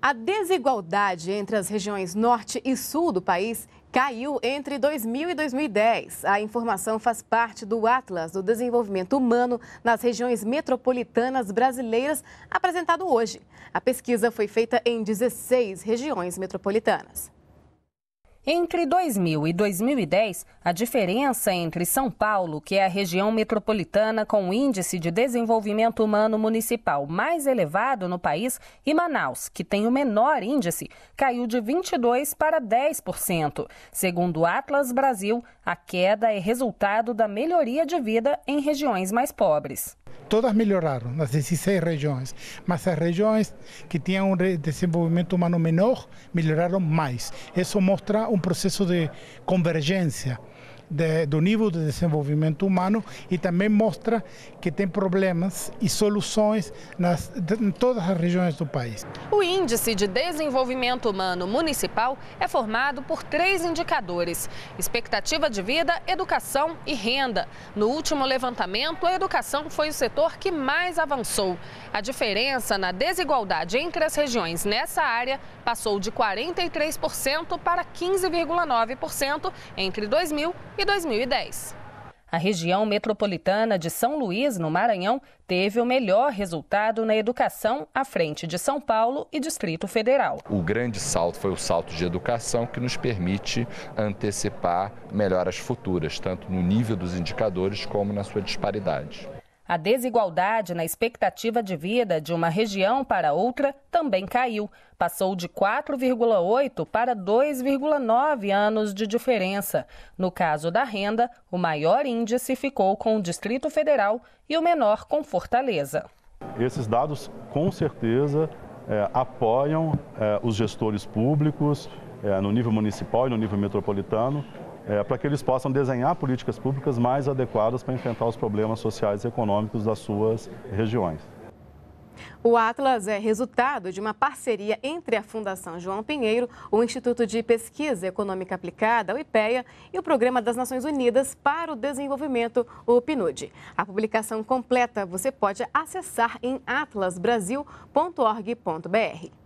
A desigualdade entre as regiões norte e sul do país caiu entre 2000 e 2010. A informação faz parte do Atlas do Desenvolvimento Humano nas regiões metropolitanas brasileiras, apresentado hoje. A pesquisa foi feita em 16 regiões metropolitanas. Entre 2000 e 2010, a diferença entre São Paulo, que é a região metropolitana com o índice de desenvolvimento humano municipal mais elevado no país, e Manaus, que tem o menor índice, caiu de 22% para 10%. Segundo o Atlas Brasil, a queda é resultado da melhoria de vida em regiões mais pobres todas melhoraram, nas 16 regiões, mas as regiões que tinham um desenvolvimento humano menor melhoraram mais. Isso mostra um processo de convergência de, do nível de desenvolvimento humano e também mostra que tem problemas e soluções nas, em todas as regiões do país. O Índice de Desenvolvimento Humano Municipal é formado por três indicadores: expectativa de vida, educação e renda. No último levantamento, a educação foi o setor que mais avançou. A diferença na desigualdade entre as regiões nessa área passou de 43% para 15,9% entre 2000 e 2010. A região metropolitana de São Luís, no Maranhão, teve o melhor resultado na educação à frente de São Paulo e Distrito Federal. O grande salto foi o salto de educação que nos permite antecipar melhoras futuras, tanto no nível dos indicadores como na sua disparidade. A desigualdade na expectativa de vida de uma região para outra também caiu, passou de 4,8 para 2,9 anos de diferença. No caso da renda, o maior índice ficou com o Distrito Federal e o menor com Fortaleza. Esses dados, com certeza, é, apoiam é, os gestores públicos é, no nível municipal e no nível metropolitano, é, para que eles possam desenhar políticas públicas mais adequadas para enfrentar os problemas sociais e econômicos das suas regiões. O Atlas é resultado de uma parceria entre a Fundação João Pinheiro, o Instituto de Pesquisa Econômica Aplicada, o IPEA, e o Programa das Nações Unidas para o Desenvolvimento, o PNUD. A publicação completa você pode acessar em atlasbrasil.org.br.